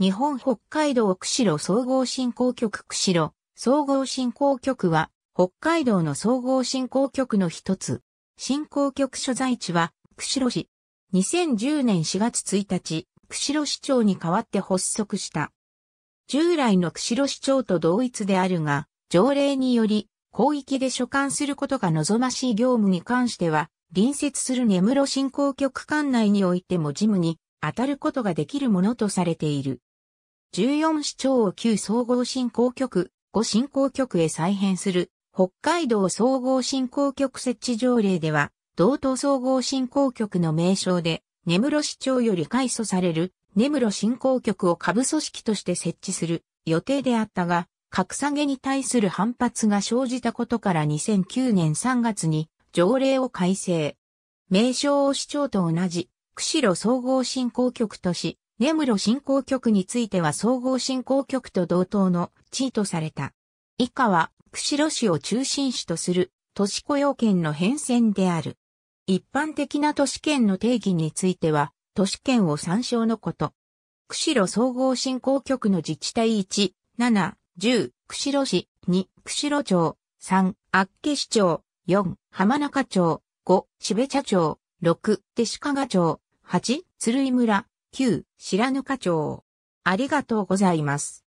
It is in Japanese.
日本北海道釧路総合振興局釧路総合振興局は北海道の総合振興局の一つ。振興局所在地は釧路市。2010年4月1日、釧路市長に代わって発足した。従来の釧路市長と同一であるが、条例により、広域で所管することが望ましい業務に関しては、隣接する根室振興局管内においても事務に当たることができるものとされている。14市町を旧総合振興局、5振興局へ再編する、北海道総合振興局設置条例では、道東総合振興局の名称で、根室市長より改組される、根室振興局を下部組織として設置する予定であったが、格下げに対する反発が生じたことから2009年3月に条例を改正。名称を市長と同じ、釧路総合振興局とし、根室振興局については総合振興局と同等の地位とされた。以下は、釧路市を中心市とする都市雇用圏の変遷である。一般的な都市圏の定義については、都市圏を参照のこと。釧路総合振興局の自治体1、7、10、釧路市、2、釧路町、3、厚岸町、4、浜中町、5、標茶町、6、弟子賀町、8、鶴居村、旧白糠町。ありがとうございます。